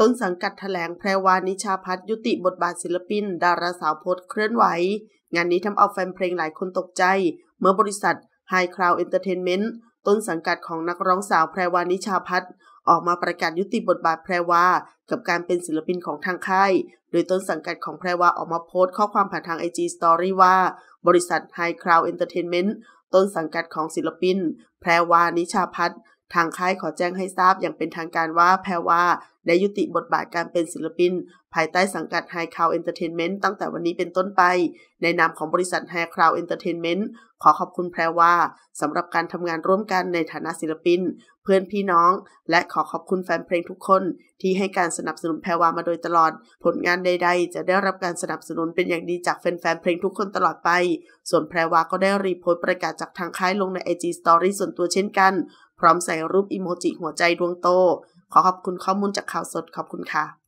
ต้นสังกัดถแถลง แพรวานิชาพัฒยุติบทบาทศิลปิน ดาราสาวโพสเคลื่อนไหว งานนี้ทำเอาแฟนเพลงหลายคนตกใจ เมื่อบริษัท High Cloud Entertainment ต้นสังกัดของนักร้องสาวแพรวานิชาพัฒออกมาประกาศยุติบทบาทแพรวากับการเป็นศิลปินของทางค่ายโดยต้นสังกัดของแพรวาออกมาโพสต์ข้อความผ่านทาง IG Story ว่า บริษัท High Cloud Entertainment ต้นสังกัดของศิลปิน แพรวานิชาพัฒทางค่ายขอแจ้งให้ทราบอย่างเป็นทางการว่าแพรวาและยุติบทบาทการเป็นศิลปิน ภายใต้สังกัด High Cloud Entertainment ตั้งแต่วันนี้เป็นต้นไป ในนามของบริษัท High Cloud Entertainment ขอขอบคุณแพรว่าสำหรับการทำงานร่วมกันในฐานะศิลปิน เพื่อนพี่น้องและขอขอบคุณแฟนเพลงทุกคน ที่ให้การสนับสนุนแพรวามาโดยตลอด ผลงานใดๆ จะได้รับการสนับสนุนเป็นอย่างดีจากแฟนๆเพลงทุกคนตลอดไปส่วนแพรวาก็ได้รีโพสต์ประกาศจากทางค่ายลงใน IG Story ส่วนตัวเช่นกัน พร้อมใส่รูปอิโมจิหัวใจดวงโตขอขอบคุณข้อมูลจากข่าวสดขอบคุณค่ะ